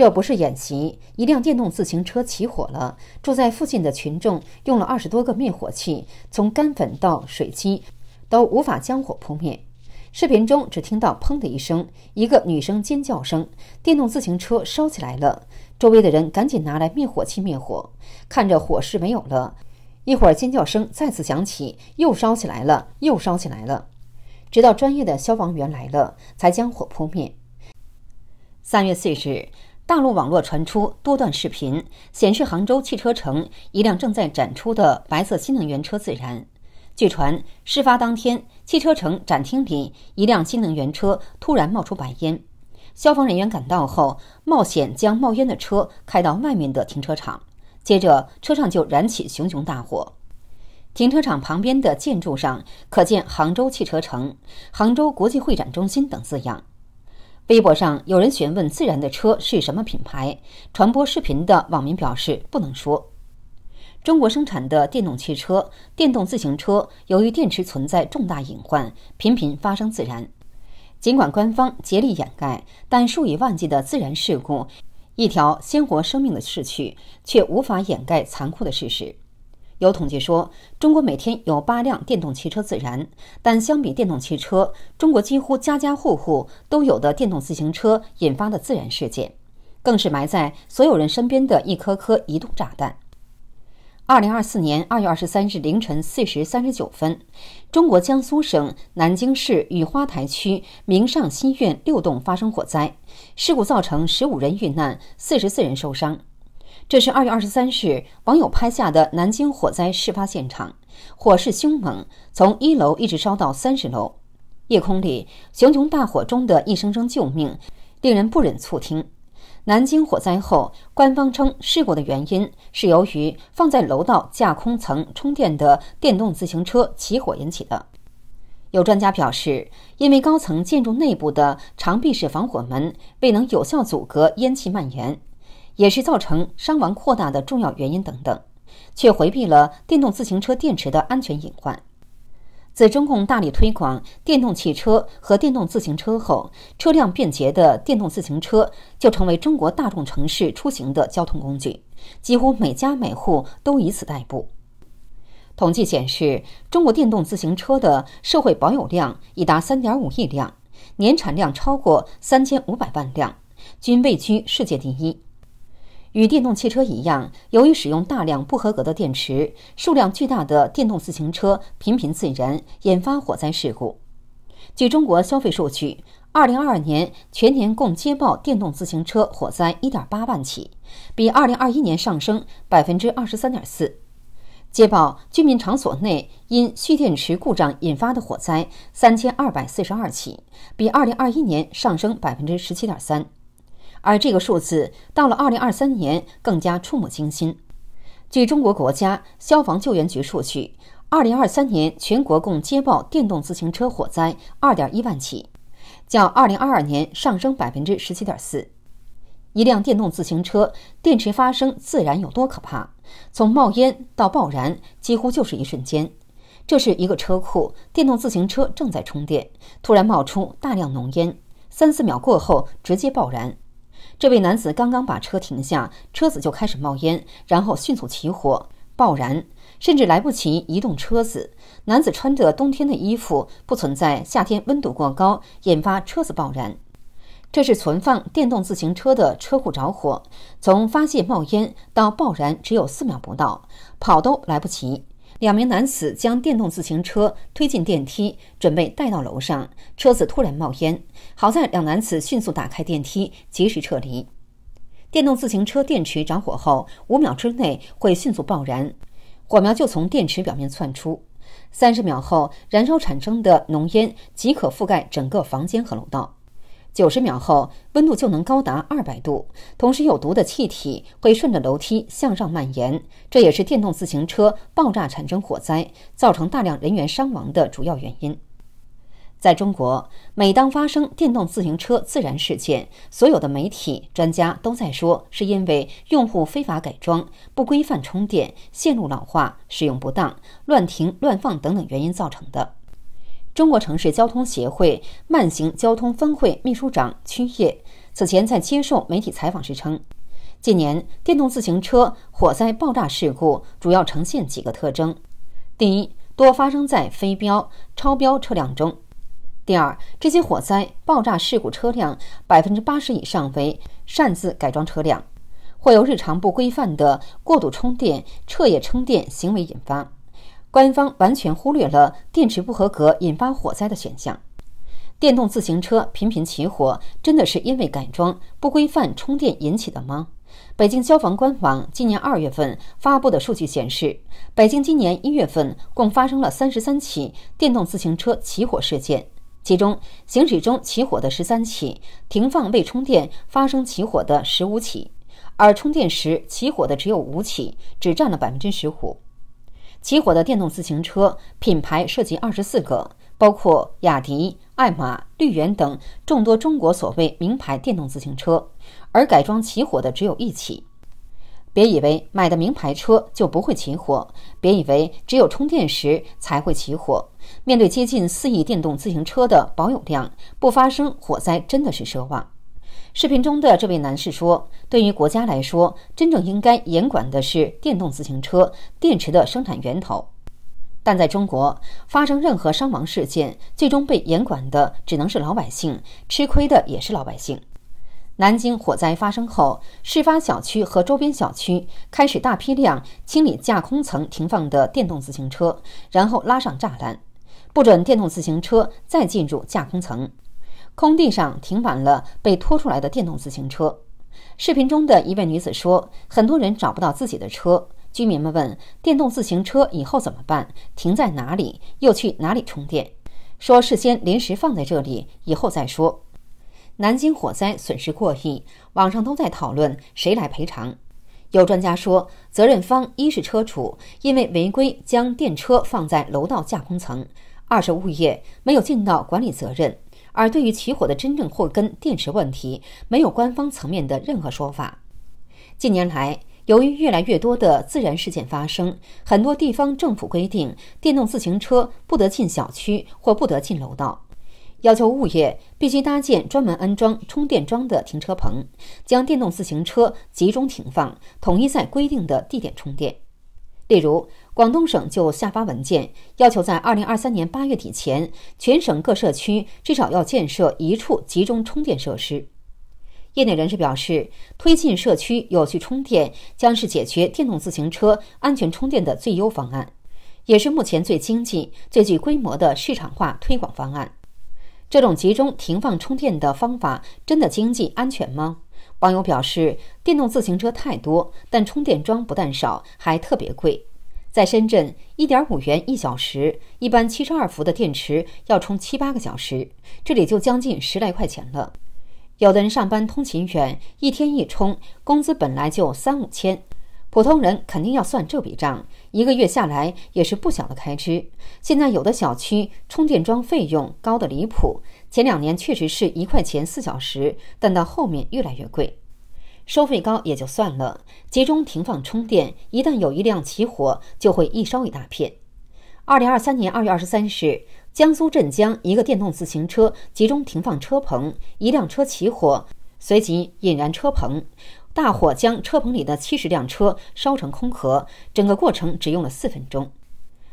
这不是演习。一辆电动自行车起火了，住在附近的群众用了二十多个灭火器，从干粉到水机都无法将火扑灭。视频中只听到“砰”的一声，一个女生尖叫声，电动自行车烧起来了。周围的人赶紧拿来灭火器灭火。看着火势没有了，一会儿尖叫声再次响起，又烧起来了，又烧起来了，直到专业的消防员来了，才将火扑灭。三月四日。大陆网络传出多段视频，显示杭州汽车城一辆正在展出的白色新能源车自燃。据传，事发当天，汽车城展厅里一辆新能源车突然冒出白烟，消防人员赶到后，冒险将冒烟的车开到外面的停车场，接着车上就燃起熊熊大火。停车场旁边的建筑上可见“杭州汽车城”“杭州国际会展中心”等字样。微博上有人询问自燃的车是什么品牌，传播视频的网民表示不能说。中国生产的电动汽车、电动自行车，由于电池存在重大隐患，频频发生自燃。尽管官方竭力掩盖，但数以万计的自燃事故，一条鲜活生命的逝去，却无法掩盖残酷的事实。有统计说，中国每天有八辆电动汽车自燃，但相比电动汽车，中国几乎家家户户都有的电动自行车引发的自燃事件，更是埋在所有人身边的一颗颗移动炸弹。二零二四年二月二十三日凌晨四时三十九分，中国江苏省南京市雨花台区明尚新苑六栋发生火灾事故，造成十五人遇难，四十四人受伤。这是二月二十三日网友拍下的南京火灾事发现场，火势凶猛，从一楼一直烧到三十楼。夜空里，熊熊大火中的一声声救命，令人不忍触听。南京火灾后，官方称事故的原因是由于放在楼道架空层充电的电动自行车起火引起的。有专家表示，因为高层建筑内部的长壁式防火门未能有效阻隔烟气蔓延。也是造成伤亡扩大的重要原因等等，却回避了电动自行车电池的安全隐患。自中共大力推广电动汽车和电动自行车后，车辆便捷的电动自行车就成为中国大众城市出行的交通工具，几乎每家每户都以此代步。统计显示，中国电动自行车的社会保有量已达三点五亿辆，年产量超过三千五百万辆，均位居世界第一。与电动汽车一样，由于使用大量不合格的电池，数量巨大的电动自行车频频自燃，引发火灾事故。据中国消费数据，二零二二年全年共接报电动自行车火灾一点八万起，比二零二一年上升百分之二十三点四。接报居民场所内因蓄电池故障引发的火灾三千二百四十二起，比二零二一年上升百分之十七点三。而这个数字到了二零二三年更加触目惊心。据中国国家消防救援局数据，二零二三年全国共接报电动自行车火灾二点一万起，较二零二二年上升百分之十七点四。一辆电动自行车电池发生自燃有多可怕？从冒烟到爆燃，几乎就是一瞬间。这是一个车库，电动自行车正在充电，突然冒出大量浓烟，三四秒过后直接爆燃。这位男子刚刚把车停下，车子就开始冒烟，然后迅速起火爆燃，甚至来不及移动车子。男子穿着冬天的衣服，不存在夏天温度过高引发车子爆燃。这是存放电动自行车的车库着火，从发现冒烟到爆燃只有四秒不到，跑都来不及。两名男子将电动自行车推进电梯，准备带到楼上。车子突然冒烟，好在两男子迅速打开电梯，及时撤离。电动自行车电池着火后，五秒之内会迅速爆燃，火苗就从电池表面窜出。三十秒后，燃烧产生的浓烟即可覆盖整个房间和楼道。九十秒后，温度就能高达二百度，同时有毒的气体会顺着楼梯向上蔓延。这也是电动自行车爆炸产生火灾，造成大量人员伤亡的主要原因。在中国，每当发生电动自行车自燃事件，所有的媒体专家都在说，是因为用户非法改装、不规范充电、线路老化、使用不当、乱停乱放等等原因造成的。中国城市交通协会慢行交通分会秘书长曲烨此前在接受媒体采访时称，近年电动自行车火灾爆炸事故主要呈现几个特征：第一，多发生在非标、超标车辆中；第二，这些火灾爆炸事故车辆百分之八十以上为擅自改装车辆，或由日常不规范的过度充电、彻夜充电行为引发。官方完全忽略了电池不合格引发火灾的选项。电动自行车频频起火，真的是因为改装不规范、充电引起的吗？北京消防官网今年二月份发布的数据显示，北京今年一月份共发生了三十三起电动自行车起火事件，其中行驶中起火的十三起，停放未充电发生起火的十五起，而充电时起火的只有五起，只占了百分之十五。起火的电动自行车品牌涉及二十四个，包括雅迪、爱玛、绿源等众多中国所谓名牌电动自行车，而改装起火的只有一起。别以为买的名牌车就不会起火，别以为只有充电时才会起火。面对接近四亿电动自行车的保有量，不发生火灾真的是奢望。视频中的这位男士说：“对于国家来说，真正应该严管的是电动自行车电池的生产源头，但在中国发生任何伤亡事件，最终被严管的只能是老百姓，吃亏的也是老百姓。”南京火灾发生后，事发小区和周边小区开始大批量清理架空层停放的电动自行车，然后拉上栅栏，不准电动自行车再进入架空层。空地上停满了被拖出来的电动自行车。视频中的一位女子说：“很多人找不到自己的车。”居民们问：“电动自行车以后怎么办？停在哪里？又去哪里充电？”说：“事先临时放在这里，以后再说。”南京火灾损失过亿，网上都在讨论谁来赔偿。有专家说，责任方一是车主因为违规将电车放在楼道架空层，二是物业没有尽到管理责任。而对于起火的真正祸根——电池问题，没有官方层面的任何说法。近年来，由于越来越多的自燃事件发生，很多地方政府规定，电动自行车不得进小区或不得进楼道，要求物业必须搭建专门安装充电桩的停车棚，将电动自行车集中停放，统一在规定的地点充电。例如。广东省就下发文件，要求在二零二三年八月底前，全省各社区至少要建设一处集中充电设施。业内人士表示，推进社区有序充电，将是解决电动自行车安全充电的最优方案，也是目前最经济、最具规模的市场化推广方案。这种集中停放充电的方法真的经济安全吗？网友表示，电动自行车太多，但充电桩不但少，还特别贵。在深圳，一点五元一小时，一般七十二伏的电池要充七八个小时，这里就将近十来块钱了。有的人上班通勤远，一天一充，工资本来就三五千，普通人肯定要算这笔账，一个月下来也是不小的开支。现在有的小区充电桩费用高的离谱，前两年确实是一块钱四小时，但到后面越来越贵。收费高也就算了，集中停放充电，一旦有一辆起火，就会一烧一大片。二零二三年二月二十三日，江苏镇江一个电动自行车集中停放车棚，一辆车起火，随即引燃车棚，大火将车棚里的七十辆车烧成空壳，整个过程只用了四分钟。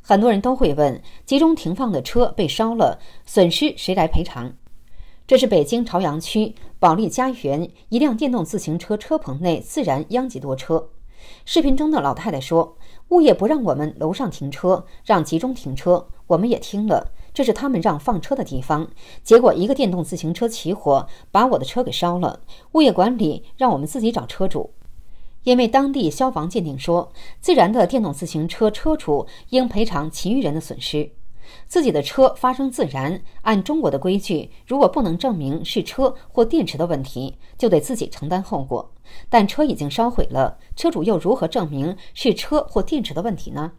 很多人都会问，集中停放的车被烧了，损失谁来赔偿？这是北京朝阳区保利家园一辆电动自行车车棚内自燃殃及多车。视频中的老太太说：“物业不让我们楼上停车，让集中停车，我们也听了。这是他们让放车的地方。结果一个电动自行车起火，把我的车给烧了。物业管理让我们自己找车主，因为当地消防鉴定说，自燃的电动自行车车主应赔偿其余人的损失。”自己的车发生自燃，按中国的规矩，如果不能证明是车或电池的问题，就得自己承担后果。但车已经烧毁了，车主又如何证明是车或电池的问题呢？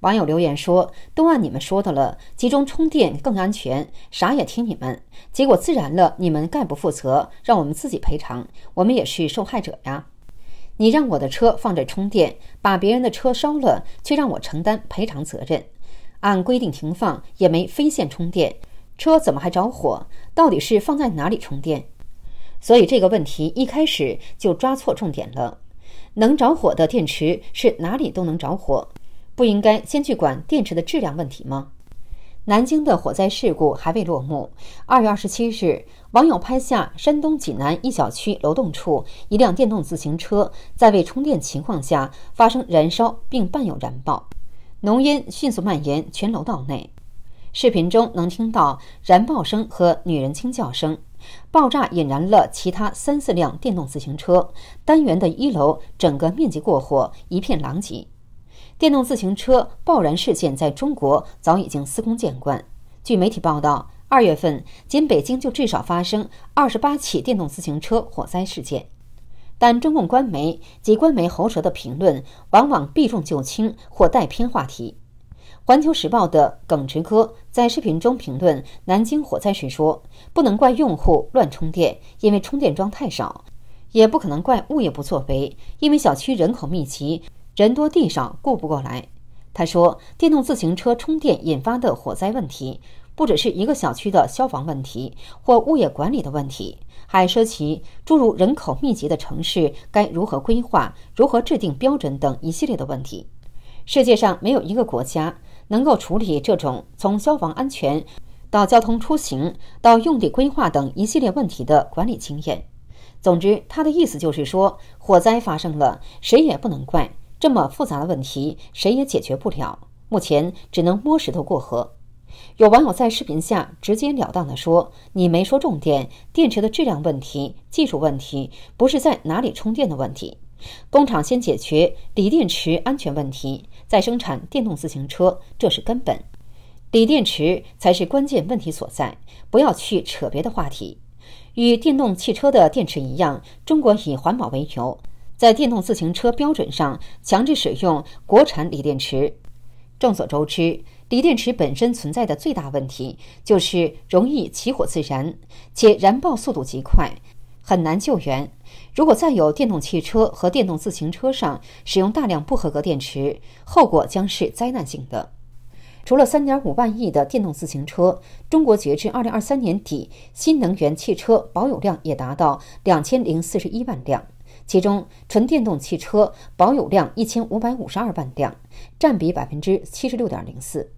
网友留言说：“都按你们说的了，集中充电更安全，啥也听你们。结果自燃了，你们概不负责，让我们自己赔偿。我们也是受害者呀！你让我的车放着充电，把别人的车烧了，却让我承担赔偿责任。”按规定停放也没飞线充电，车怎么还着火？到底是放在哪里充电？所以这个问题一开始就抓错重点了。能着火的电池是哪里都能着火，不应该先去管电池的质量问题吗？南京的火灾事故还未落幕。二月二十七日，网友拍下山东济南一小区楼栋处一辆电动自行车在未充电情况下发生燃烧，并伴有燃爆。浓烟迅速蔓延全楼道内，视频中能听到燃爆声和女人惊叫声。爆炸引燃了其他三四辆电动自行车，单元的一楼整个面积过火，一片狼藉。电动自行车爆燃事件在中国早已经司空见惯。据媒体报道，二月份仅北京就至少发生二十八起电动自行车火灾事件。但中共官媒及官媒喉舌的评论往往避重就轻或带偏话题。《环球时报》的耿直哥在视频中评论南京火灾时说：“不能怪用户乱充电，因为充电桩太少；也不可能怪物业不作为，因为小区人口密集，人多地少，顾不过来。”他说：“电动自行车充电引发的火灾问题，不只是一个小区的消防问题或物业管理的问题。”还说起诸如人口密集的城市该如何规划、如何制定标准等一系列的问题。世界上没有一个国家能够处理这种从消防安全到交通出行到用地规划等一系列问题的管理经验。总之，他的意思就是说，火灾发生了，谁也不能怪。这么复杂的问题，谁也解决不了。目前只能摸石头过河。有网友在视频下直截了当地说：“你没说重点，电池的质量问题、技术问题，不是在哪里充电的问题。工厂先解决锂电池安全问题，再生产电动自行车，这是根本。锂电池才是关键问题所在，不要去扯别的话题。与电动汽车的电池一样，中国以环保为由，在电动自行车标准上强制使用国产锂电池。众所周知。”锂电池本身存在的最大问题就是容易起火自燃，且燃爆速度极快，很难救援。如果再有电动汽车和电动自行车上使用大量不合格电池，后果将是灾难性的。除了三点五万亿的电动自行车，中国截至二零二三年底，新能源汽车保有量也达到两千零四十一万辆。其中纯电动汽车保有量一千五百五十二万辆，占比百分之七十六点零四。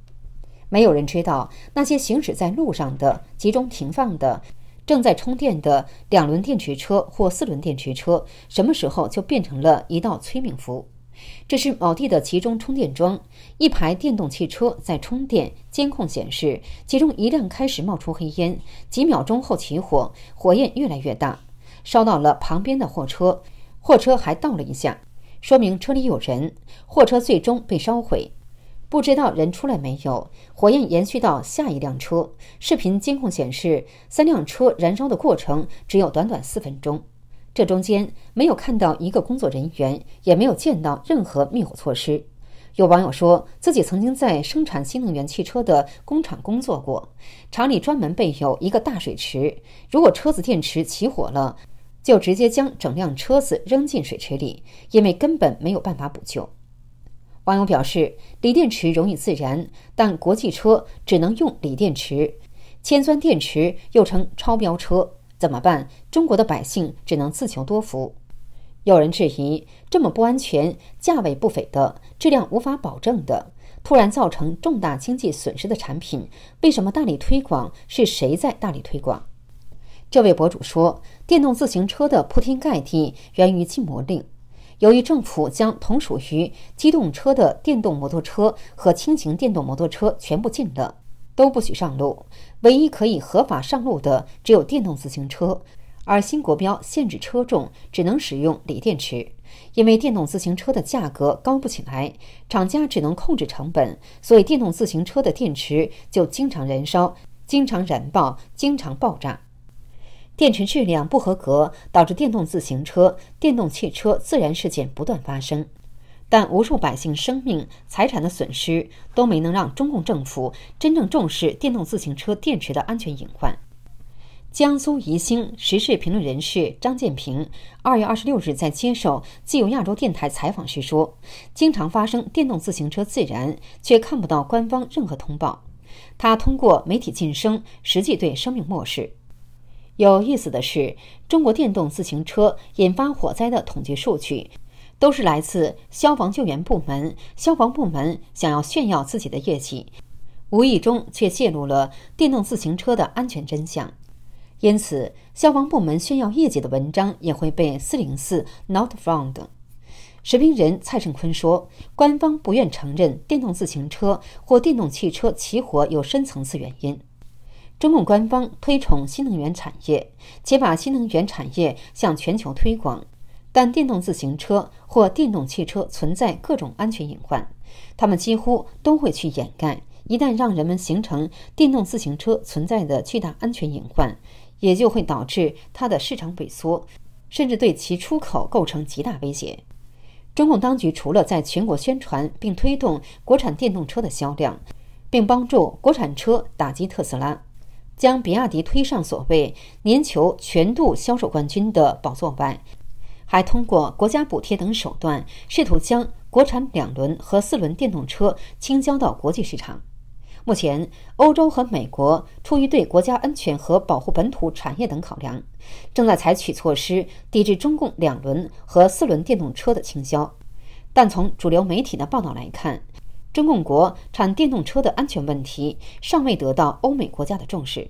没有人知道那些行驶在路上的、集中停放的、正在充电的两轮电池车或四轮电池车，什么时候就变成了一道催命符。这是某地的集中充电桩，一排电动汽车在充电，监控显示其中一辆开始冒出黑烟，几秒钟后起火，火焰越来越大，烧到了旁边的货车。货车还倒了一下，说明车里有人。货车最终被烧毁，不知道人出来没有。火焰延续到下一辆车。视频监控显示，三辆车燃烧的过程只有短短四分钟，这中间没有看到一个工作人员，也没有见到任何灭火措施。有网友说自己曾经在生产新能源汽车的工厂工作过，厂里专门备有一个大水池，如果车子电池起火了。就直接将整辆车子扔进水池里，因为根本没有办法补救。网友表示，锂电池容易自燃，但国际车只能用锂电池，铅酸电池又称超标车，怎么办？中国的百姓只能自求多福。有人质疑，这么不安全、价位不菲的、质量无法保证的、突然造成重大经济损失的产品，为什么大力推广？是谁在大力推广？这位博主说：“电动自行车的铺天盖地源于禁摩令。由于政府将同属于机动车的电动摩托车和轻型电动摩托车全部禁了，都不许上路。唯一可以合法上路的只有电动自行车。而新国标限制车重，只能使用锂电池。因为电动自行车的价格高不起来，厂家只能控制成本，所以电动自行车的电池就经常燃烧、经常燃爆、经常爆炸。”电池质量不合格，导致电动自行车、电动汽车自燃事件不断发生，但无数百姓生命、财产的损失都没能让中共政府真正重视电动自行车电池的安全隐患。江苏宜兴时事评论人士张建平二月二十六日在接受自由亚洲电台采访时说：“经常发生电动自行车自燃，却看不到官方任何通报。他通过媒体晋升，实际对生命漠视。”有意思的是，中国电动自行车引发火灾的统计数据，都是来自消防救援部门。消防部门想要炫耀自己的业绩，无意中却泄露了电动自行车的安全真相。因此，消防部门炫耀业绩的文章也会被四零四 not found。视频人蔡胜坤说：“官方不愿承认电动自行车或电动汽车起火有深层次原因。”中共官方推崇新能源产业，且把新能源产业向全球推广，但电动自行车或电动汽车存在各种安全隐患，他们几乎都会去掩盖。一旦让人们形成电动自行车存在的巨大安全隐患，也就会导致它的市场萎缩，甚至对其出口构成极大威胁。中共当局除了在全国宣传并推动国产电动车的销量，并帮助国产车打击特斯拉。将比亚迪推上所谓年球全度销售冠军的宝座外，还通过国家补贴等手段，试图将国产两轮和四轮电动车倾销到国际市场。目前，欧洲和美国出于对国家安全和保护本土产业等考量，正在采取措施抵制中共两轮和四轮电动车的倾销。但从主流媒体的报道来看，中共国产电动车的安全问题尚未得到欧美国家的重视。